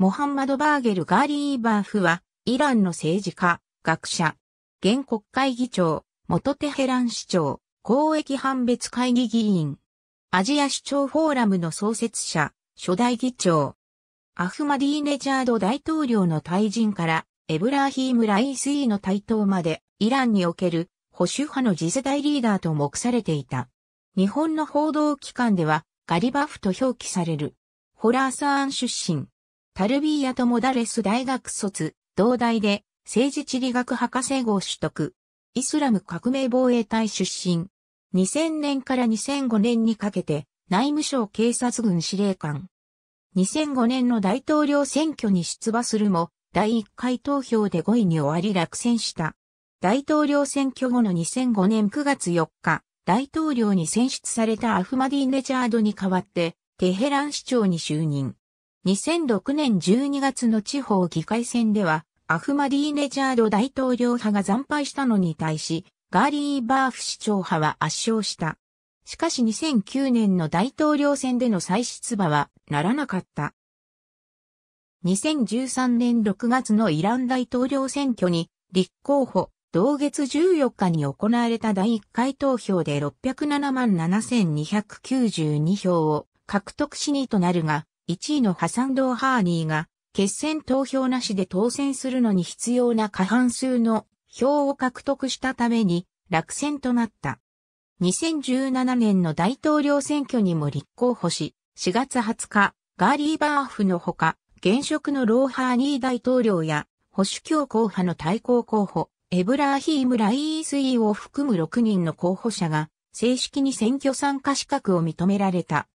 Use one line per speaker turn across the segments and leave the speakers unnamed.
モハンマド・バーゲル・ガーリー・バーフは、イランの政治家、学者、現国会議長、元テヘラン市長、公益判別会議議員、アジア市長フォーラムの創設者、初代議長、アフマディーネジャード大統領の退陣から、エブラーヒーム・ライスイーの台頭まで、イランにおける保守派の次世代リーダーと目されていた。日本の報道機関では、ガリバフと表記される。ホラーサーン出身、タルビーヤトモダレス大学卒、同大で政治地理学博士号取得。イスラム革命防衛隊出身。2000年から2005年にかけて内務省警察軍司令官。2005年の大統領選挙に出馬するも、第1回投票で5位に終わり落選した。大統領選挙後の2005年9月4日、大統領に選出されたアフマディネジャードに代わって、テヘラン市長に就任。2006年12月の地方議会選では、アフマディーネジャード大統領派が惨敗したのに対し、ガーリー・バーフ市長派は圧勝した。しかし2009年の大統領選での再出馬はならなかった。2013年6月のイラン大統領選挙に立候補、同月14日に行われた第1回投票で607万7292票を獲得しにとなるが、1位のハサンドー・ハーニーが、決選投票なしで当選するのに必要な過半数の票を獲得したために落選となった。2017年の大統領選挙にも立候補し、4月20日、ガーリー・バーフのほか、現職のローハーニー大統領や、保守強硬派の対抗候補、エブラーヒーム・ライースイーを含む6人の候補者が、正式に選挙参加資格を認められた。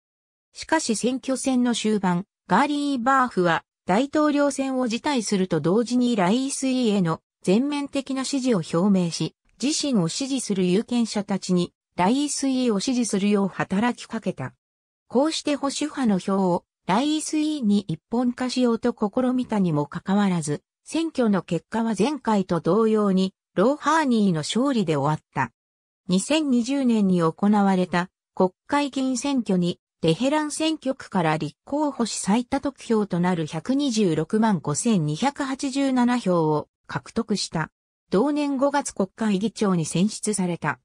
しかし選挙戦の終盤、ガーリー・バーフは大統領選を辞退すると同時にライース・イーへの全面的な支持を表明し、自身を支持する有権者たちにライース・イーを支持するよう働きかけた。こうして保守派の票をライース・イーに一本化しようと試みたにもかかわらず、選挙の結果は前回と同様にローハーニーの勝利で終わった。2020年に行われた国会議員選挙にテヘラン選挙区から立候補し最多得票となる126万5287票を獲得した。同年5月国会議長に選出された。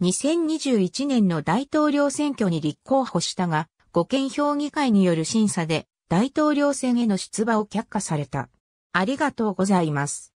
2021年の大統領選挙に立候補したが、5県評議会による審査で大統領選への出馬を却下された。ありがとうございます。